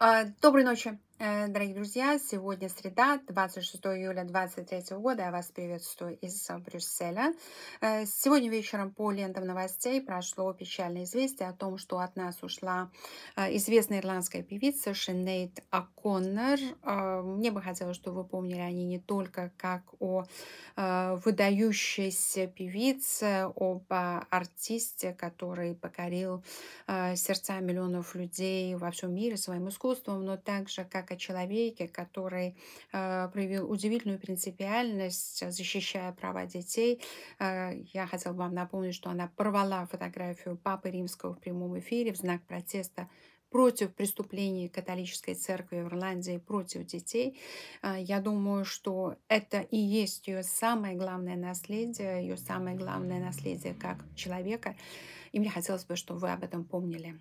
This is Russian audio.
А, доброй ночи. Э, дорогие друзья, сегодня среда, 26 июля 2023 года. Я вас приветствую из э, Брюсселя. Э, сегодня вечером по лентам новостей прошло печальное известие о том, что от нас ушла известная ирландская певица Шинейд О'Коннор. Мне бы хотелось, чтобы вы помнили о ней не только как о выдающейся певице, об артисте, который покорил сердца миллионов людей во всем мире своим искусством, но также как как о человеке, который э, проявил удивительную принципиальность, э, защищая права детей. Э, я хотела вам напомнить, что она порвала фотографию Папы Римского в прямом эфире в знак протеста против преступлений католической церкви в Ирландии против детей. Я думаю, что это и есть ее самое главное наследие, ее самое главное наследие как человека. И мне хотелось бы, чтобы вы об этом помнили.